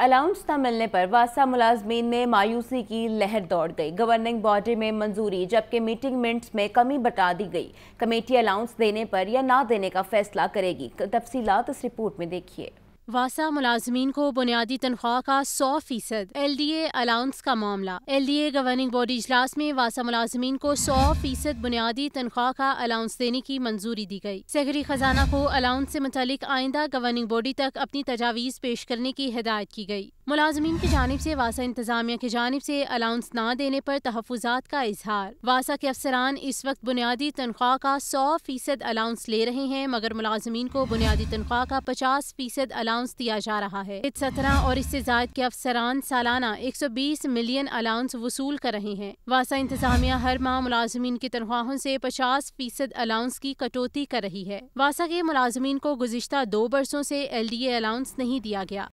allowance न मिलने पर वासा मुलाजमीन में मायूसी की लहर दौड़ गई गवर्निंग बॉडी में मंजूरी जबकि मीटिंग मिनट्स में कमी बता दी गई कमेटी अलाउंस देने पर या ना देने का फैसला करेगी तफसीलात इस रिपोर्ट में देखिए वासा मुलाजमीन को बुनियादी तनख्वाह का सौ फीसद एल डी ए अलाउंस का मामला L D A governing body इजलास में वासा मुलाजमीन को सौ फीसद बुनियादी तनख्वाह का अलाउंस देने की मंजूरी दी गई सेक्रेटरी खजाना को अलाउंस से मुतलिक आइंदा गवर्निंग बॉडी तक अपनी तजावीज़ पेश करने की हिदायत की गई मुलाजमीन की जानब से वासा इंतजामिया की जानब से अलाउंस ना देने पर तहफात का इजहार वासा के अफसरान इस वक्त बुनियादी तनख्वाह का सौ फीसद अलाउंस ले रहे हैं मगर मुलाजमीन को बुनियादी तनख्वाह का पचास फीसद अलाउंस दिया जा रहा है सत्रह और इससे जायद के अफसरान सालाना एक सौ बीस मिलियन अलाउंस वसूल कर रहे हैं वासा इंतजामिया हर माह मुलाजमीन की तनख्वाहों से पचास फीसद अलाउंस की कटौती कर रही है वासा के मुलाजमीन को गुजशत दो बरसों से एल डी ए अलाउंस नहीं दिया गया